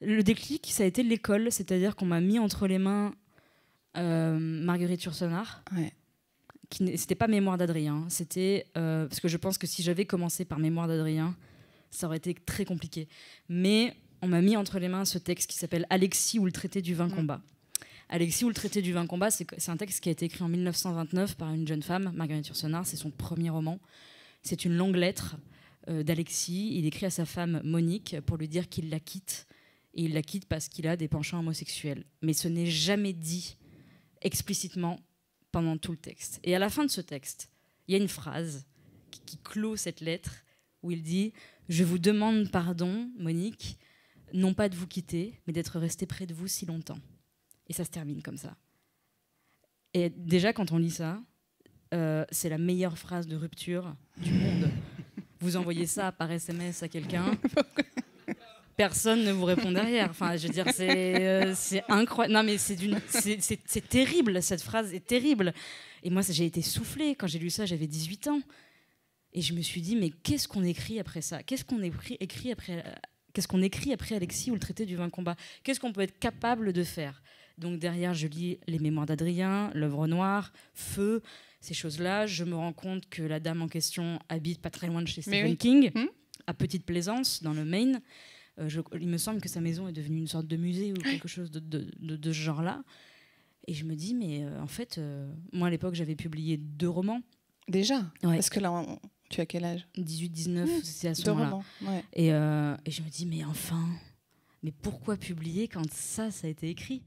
Le déclic, ça a été l'école, c'est-à-dire qu'on m'a mis entre les mains euh, Marguerite Yourcenar. Ouais. n'était pas Mémoire d'Adrien, c'était. Euh, parce que je pense que si j'avais commencé par Mémoire d'Adrien, ça aurait été très compliqué. Mais on m'a mis entre les mains ce texte qui s'appelle Alexis ou le traité du vin combat. Alexis ou le traité du vin combat, c'est un texte qui a été écrit en 1929 par une jeune femme, Marguerite Yourcenar, c'est son premier roman. C'est une longue lettre euh, d'Alexis. Il écrit à sa femme Monique pour lui dire qu'il la quitte et il la quitte parce qu'il a des penchants homosexuels. Mais ce n'est jamais dit explicitement pendant tout le texte. Et à la fin de ce texte, il y a une phrase qui, clôt cette lettre où il dit Je vous demande pardon, Monique, non pas de vous quitter, mais d'être resté près de vous si longtemps. Et ça se termine comme ça. Et déjà, quand on lit ça, euh, c'est la meilleure phrase de rupture du monde. vous envoyez ça par SMS à quelqu'un. personne ne vous répond derrière. Enfin, je veux dire, c'est euh, incroyable. Non, mais c'est terrible, cette phrase est terrible. Et moi, j'ai été soufflée. Quand j'ai lu ça, j'avais 18 ans. Et je me suis dit, mais qu'est-ce qu'on écrit après ça Qu'est-ce qu'on écrit, après euh, Qu'est-ce qu'on écrit après Alexis ou le traité du vin combat Qu'est-ce qu'on peut être capable de faire Donc derrière, je lis les mémoires d'Adrien, l'œuvre noire, Feu, ces choses-là. Je me rends compte que la dame en question habite pas très loin de chez Stephen King, hum. à Petite Plaisance, dans le Maine. Euh, il me semble que sa maison est devenue une sorte de musée ou quelque chose de, de, de, ce genre-là. Et je me dis, mais euh, en fait, euh, moi à l'époque, j'avais publié deux romans. Déjà Parce que là, tu as quel âge 18, 19, mmh, c'est à ce moment-là. Et, et je me dis, mais enfin, mais pourquoi publier quand ça, ça a été écrit